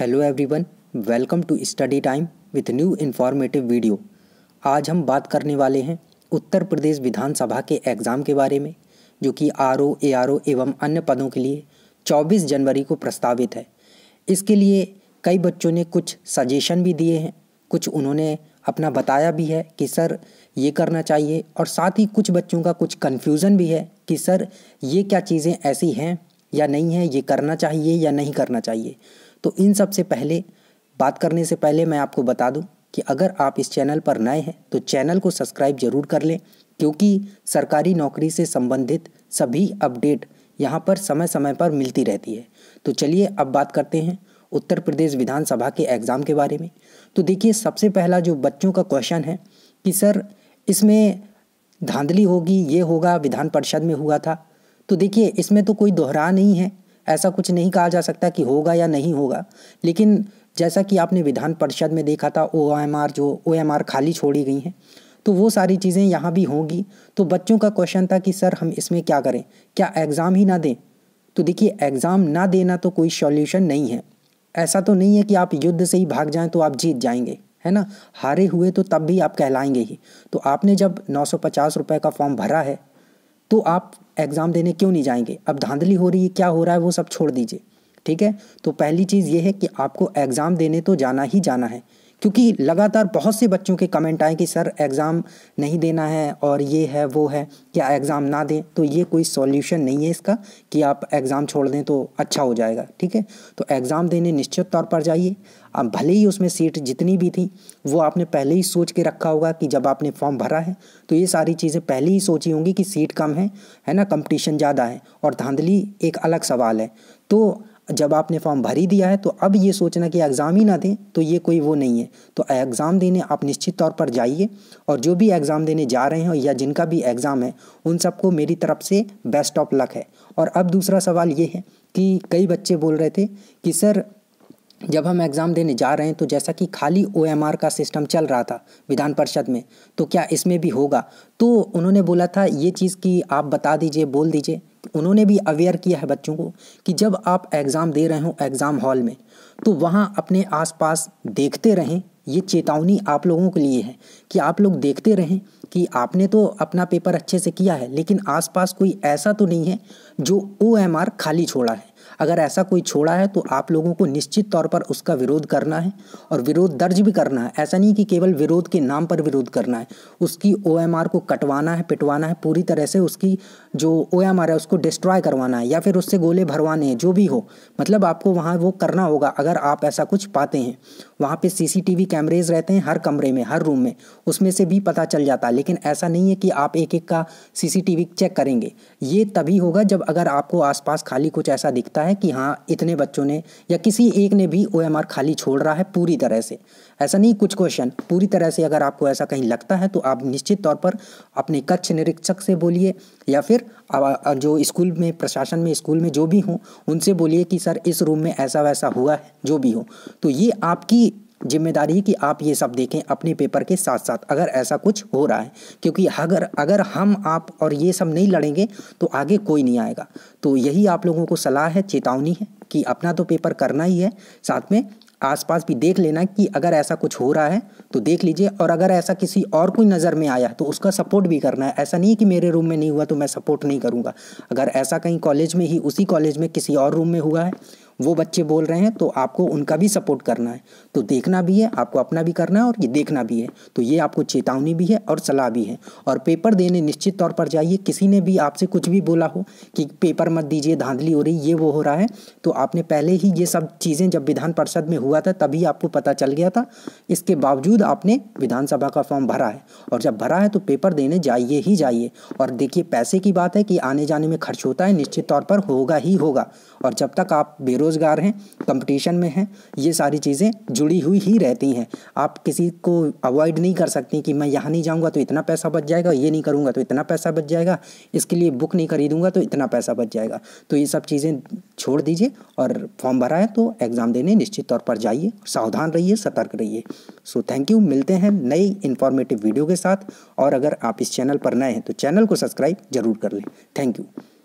hello everyone welcome to study time with new informative video आज हम बात करने वाले हैं उत्तर प्रदेश विधानसभा के एग्ज़ाम के बारे में जो कि R O A R O एवं अन्य पदों के लिए 24 जनवरी को प्रस्तावित है इसके लिए कई बच्चों ने कुछ सजेशन भी दिए हैं कुछ उन्होंने अपना बताया भी है कि सर ये करना चाहिए और साथ ही कुछ बच्चों का कुछ कन्फ्यूज़न भी है कि सर ये क्या चीज़ें ऐसी हैं या नहीं है ये करना चाहिए या नहीं करना चाहिए तो इन सब से पहले बात करने से पहले मैं आपको बता दूं कि अगर आप इस चैनल पर नए हैं तो चैनल को सब्सक्राइब जरूर कर लें क्योंकि सरकारी नौकरी से संबंधित सभी अपडेट यहाँ पर समय समय पर मिलती रहती है तो चलिए अब बात करते हैं उत्तर प्रदेश विधानसभा के एग्ज़ाम के बारे में तो देखिए सबसे पहला जो बच्चों का क्वेश्चन है कि सर इसमें धांधली होगी ये होगा विधान परिषद में हुआ था तो देखिए इसमें तो कोई दोहरा नहीं है ऐसा कुछ नहीं कहा जा सकता कि होगा या नहीं होगा लेकिन जैसा कि आपने विधान परिषद में देखा था ओ जो ओ खाली छोड़ी गई हैं तो वो सारी चीज़ें यहाँ भी होंगी तो बच्चों का क्वेश्चन था कि सर हम इसमें क्या करें क्या एग्ज़ाम ही ना दें तो देखिए एग्ज़ाम ना देना तो कोई सॉल्यूशन नहीं है ऐसा तो नहीं है कि आप युद्ध से ही भाग जाएं तो आप जीत जाएंगे है ना हारे हुए तो तब भी आप कहलाएंगे ही तो आपने जब नौ सौ का फॉर्म भरा है तो आप एग्ज़ाम देने क्यों नहीं जाएंगे अब धांधली हो रही है क्या हो रहा है वो सब छोड़ दीजिए ठीक है तो पहली चीज़ ये है कि आपको एग्ज़ाम देने तो जाना ही जाना है क्योंकि लगातार बहुत से बच्चों के कमेंट आए कि सर एग्ज़ाम नहीं देना है और ये है वो है क्या एग्ज़ाम ना दें तो ये कोई सॉल्यूशन नहीं है इसका कि आप एग्ज़ाम छोड़ दें तो अच्छा हो जाएगा ठीक है तो एग्ज़ाम देने निश्चित तौर पर जाइए अब भले ही उसमें सीट जितनी भी थी वो आपने पहले ही सोच के रखा होगा कि जब आपने फॉर्म भरा है तो ये सारी चीज़ें पहले ही सोची होंगी कि सीट कम है है ना कंपटीशन ज़्यादा है और धांधली एक अलग सवाल है तो जब आपने फॉर्म भर ही दिया है तो अब ये सोचना कि एग्ज़ाम ही ना दें तो ये कोई वो नहीं है तो एग्ज़ाम देने आप निश्चित तौर पर जाइए और जो भी एग्ज़ाम देने जा रहे हैं या जिनका भी एग्ज़ाम है उन सबको मेरी तरफ से बेस्ट ऑफ लक है और अब दूसरा सवाल ये है कि कई बच्चे बोल रहे थे कि सर जब हम एग्ज़ाम देने जा रहे हैं तो जैसा कि खाली ओ का सिस्टम चल रहा था विधान परिषद में तो क्या इसमें भी होगा तो उन्होंने बोला था ये चीज़ कि आप बता दीजिए बोल दीजिए उन्होंने भी अवेयर किया है बच्चों को कि जब आप एग्ज़ाम दे रहे हो एग्ज़ाम हॉल में तो वहाँ अपने आसपास देखते रहें ये चेतावनी आप लोगों के लिए है कि आप लोग देखते रहें कि आपने तो अपना पेपर अच्छे से किया है लेकिन आसपास कोई ऐसा तो नहीं है जो ओ खाली छोड़ा है अगर ऐसा कोई छोड़ा है तो आप लोगों को निश्चित तौर पर उसका विरोध करना है और विरोध दर्ज भी करना है ऐसा नहीं कि केवल विरोध के नाम पर विरोध करना है उसकी ओ को कटवाना है पिटवाना है पूरी तरह से उसकी जो ओ है उसको डिस्ट्रॉय करवाना है या फिर उससे गोले भरवाने हैं जो भी हो मतलब आपको वहाँ वो करना होगा अगर आप ऐसा कुछ पाते हैं वहाँ पर सीसीटीवी कैमरेज रहते हैं हर कमरे में हर रूम में उसमें से भी पता चल जाता है लेकिन ऐसा नहीं है कि आप एक एक का सी चेक करेंगे ये तभी होगा जब अगर आपको आसपास खाली कुछ ऐसा दिख दिखता है कि हाँ इतने बच्चों ने या किसी एक ने भी ओ खाली छोड़ रहा है पूरी तरह से ऐसा नहीं कुछ क्वेश्चन पूरी तरह से अगर आपको ऐसा कहीं लगता है तो आप निश्चित तौर पर अपने कक्ष निरीक्षक से बोलिए या फिर जो स्कूल में प्रशासन में स्कूल में जो भी हो उनसे बोलिए कि सर इस रूम में ऐसा वैसा हुआ है जो भी हो तो ये आपकी जिम्मेदारी है कि आप ये सब देखें अपने पेपर के साथ साथ अगर ऐसा कुछ हो रहा है क्योंकि अगर अगर हम आप और ये सब नहीं लड़ेंगे तो आगे कोई नहीं आएगा तो यही आप लोगों को सलाह है चेतावनी है कि अपना तो पेपर करना ही है साथ में आसपास भी देख लेना कि अगर ऐसा कुछ हो रहा है तो देख लीजिए और अगर ऐसा किसी और कोई नज़र में आया तो उसका सपोर्ट भी करना है ऐसा नहीं कि मेरे रूम में नहीं हुआ तो मैं सपोर्ट नहीं करूँगा अगर ऐसा कहीं कॉलेज में ही उसी कॉलेज में किसी और रूम में हुआ है वो बच्चे बोल रहे हैं तो आपको उनका भी सपोर्ट करना है तो देखना भी है आपको अपना भी करना है और ये देखना भी है तो ये आपको चेतावनी भी है और सलाह भी है और पेपर देने निश्चित तौर पर जाइए किसी ने भी आपसे कुछ भी बोला हो कि पेपर मत दीजिए धांधली हो रही ये वो हो रहा है तो आपने पहले ही ये सब चीज़ें जब विधान परिषद में हुआ था तभी आपको पता चल गया था इसके बावजूद आपने विधानसभा का फॉर्म भरा है और जब भरा है तो पेपर देने जाइए ही जाइए और देखिए पैसे की बात है कि आने जाने में खर्च होता है निश्चित तौर पर होगा ही होगा और जब तक आप बेरोज बेरोज़गार हैं कंपटीशन में हैं ये सारी चीज़ें जुड़ी हुई ही रहती हैं आप किसी को अवॉइड नहीं कर सकती कि मैं यहाँ नहीं जाऊँगा तो इतना पैसा बच जाएगा ये नहीं करूँगा तो इतना पैसा बच जाएगा इसके लिए बुक नहीं खरीदूँगा तो इतना पैसा बच जाएगा तो ये सब चीज़ें छोड़ दीजिए और फॉर्म भरा है तो एग्ज़ाम देने निश्चित तौर पर जाइए सावधान रहिए सतर्क रहिए सो थैंक यू मिलते हैं नई इन्फॉर्मेटिव वीडियो के साथ और अगर आप इस चैनल पर नए हैं तो चैनल को सब्सक्राइब जरूर कर लें थैंक यू